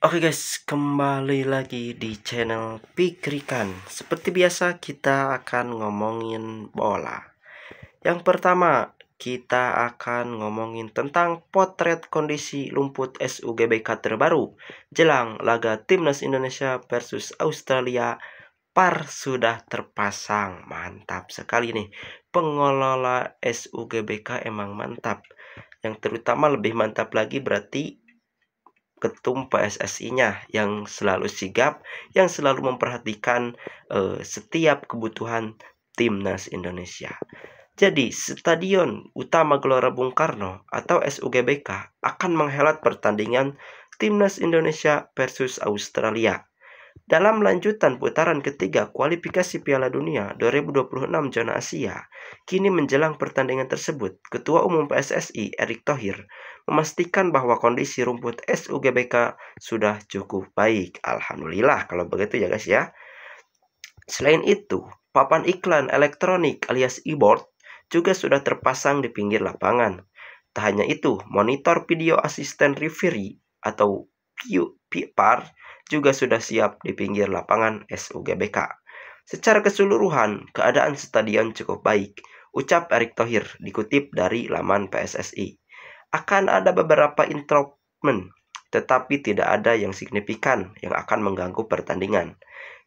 Oke okay guys, kembali lagi di channel Pikrikan. Seperti biasa kita akan ngomongin bola. Yang pertama, kita akan ngomongin tentang potret kondisi lumput SUGBK terbaru jelang laga Timnas Indonesia versus Australia par sudah terpasang. Mantap sekali nih. Pengelola SUGBK emang mantap. Yang terutama lebih mantap lagi berarti ketum PSSI-nya yang selalu sigap, yang selalu memperhatikan uh, setiap kebutuhan timnas Indonesia. Jadi, Stadion Utama Gelora Bung Karno atau SUGBK akan menghelat pertandingan timnas Indonesia versus Australia dalam lanjutan putaran ketiga kualifikasi Piala Dunia 2026 zona Asia, kini menjelang pertandingan tersebut, Ketua Umum PSSI Erick Thohir memastikan bahwa kondisi rumput SUGBK sudah cukup baik. Alhamdulillah kalau begitu ya guys ya. Selain itu, papan iklan elektronik alias e-board juga sudah terpasang di pinggir lapangan. Tak hanya itu, monitor video asisten referee atau PIPAR juga sudah siap di pinggir lapangan SUGBK. Secara keseluruhan, keadaan stadion cukup baik, ucap Erick Thohir dikutip dari laman PSSI. Akan ada beberapa intropmen, tetapi tidak ada yang signifikan yang akan mengganggu pertandingan.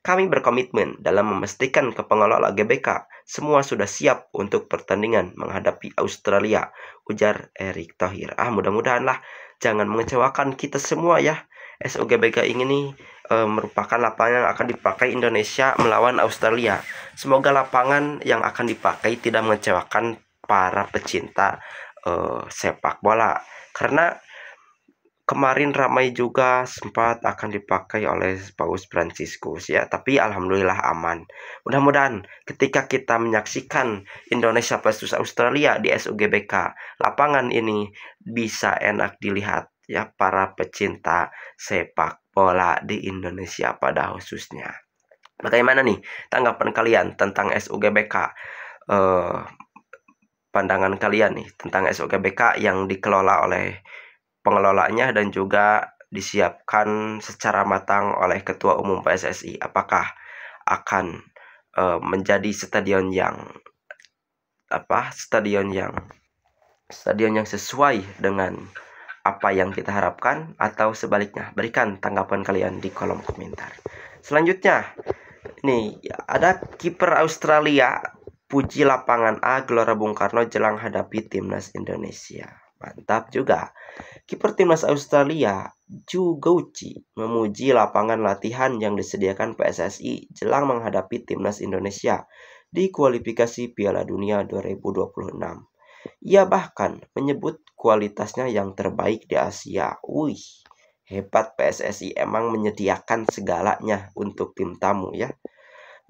Kami berkomitmen dalam memastikan ke pengelola GBK semua sudah siap untuk pertandingan menghadapi Australia, ujar Erick Thohir. Ah mudah-mudahanlah jangan mengecewakan kita semua ya. SUGBK ini nih eh, e, merupakan lapangan yang akan dipakai Indonesia melawan Australia. Semoga lapangan yang akan dipakai tidak mengecewakan para pecinta e, sepak bola karena kemarin ramai juga sempat akan dipakai oleh Paus Franciscus ya tapi alhamdulillah aman mudah-mudahan ketika kita menyaksikan Indonesia versus Australia di SUGBK lapangan ini bisa enak dilihat ya para pecinta sepak bola di Indonesia pada khususnya. Bagaimana nih tanggapan kalian tentang SUGBK? Eh, pandangan kalian nih tentang SUGBK yang dikelola oleh pengelolanya dan juga disiapkan secara matang oleh Ketua Umum PSSI. Apakah akan eh, menjadi stadion yang apa? Stadion yang stadion yang sesuai dengan apa yang kita harapkan atau sebaliknya. Berikan tanggapan kalian di kolom komentar. Selanjutnya, nih ada kiper Australia puji lapangan A Gelora Bung Karno jelang hadapi timnas Indonesia. Mantap juga. Kiper timnas Australia, Ju Gouchi, memuji lapangan latihan yang disediakan PSSI jelang menghadapi timnas Indonesia di kualifikasi Piala Dunia 2026. Ia bahkan menyebut kualitasnya yang terbaik di Asia. Wih, hebat PSSI emang menyediakan segalanya untuk tim tamu ya.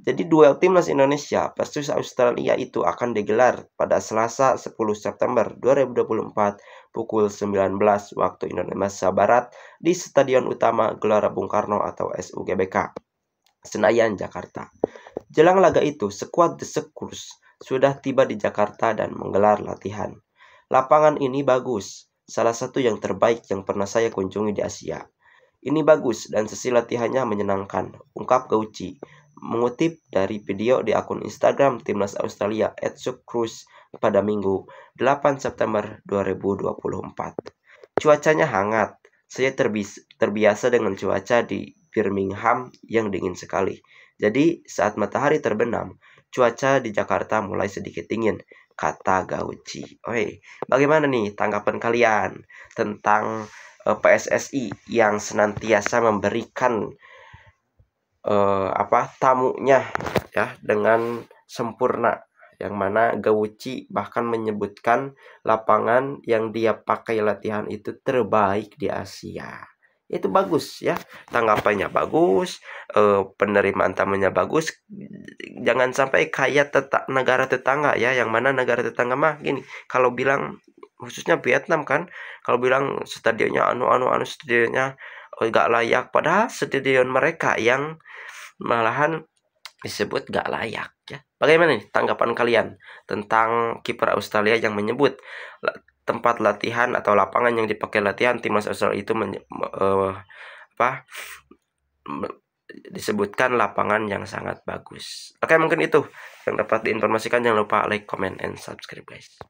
Jadi duel timnas Indonesia versus Australia itu akan digelar pada Selasa 10 September 2024 pukul 19 waktu Indonesia Barat di Stadion Utama Gelora Bung Karno atau SUGBK, Senayan, Jakarta. Jelang laga itu, skuad The Sekurs sudah tiba di Jakarta dan menggelar latihan. Lapangan ini bagus, salah satu yang terbaik yang pernah saya kunjungi di Asia. Ini bagus dan sesi latihannya menyenangkan, ungkap Gauci, mengutip dari video di akun Instagram Timnas Australia Edsuk Cruz pada Minggu 8 September 2024. Cuacanya hangat, saya terbiasa dengan cuaca di Birmingham yang dingin sekali. Jadi saat matahari terbenam, Cuaca di Jakarta mulai sedikit dingin, kata Gauci. Oke, bagaimana nih tanggapan kalian tentang uh, eh, PSSI yang senantiasa memberikan uh, apa tamunya ya dengan sempurna yang mana Gauci bahkan menyebutkan lapangan yang dia pakai latihan itu terbaik di Asia itu bagus ya tanggapannya bagus eh, penerimaan tamunya bagus jangan sampai kayak teta negara tetangga ya yang mana negara tetangga mah gini kalau bilang khususnya Vietnam kan kalau bilang stadionnya anu anu anu stadionnya nggak eh, layak padahal stadion mereka yang malahan disebut gak layak ya. Bagaimana nih tanggapan kalian tentang kiper Australia yang menyebut tempat latihan atau lapangan yang dipakai latihan timnas Australia itu men, uh, eh, apa disebutkan lapangan yang sangat bagus. Oke, mungkin itu yang dapat diinformasikan. Jangan lupa like, comment, and subscribe, guys.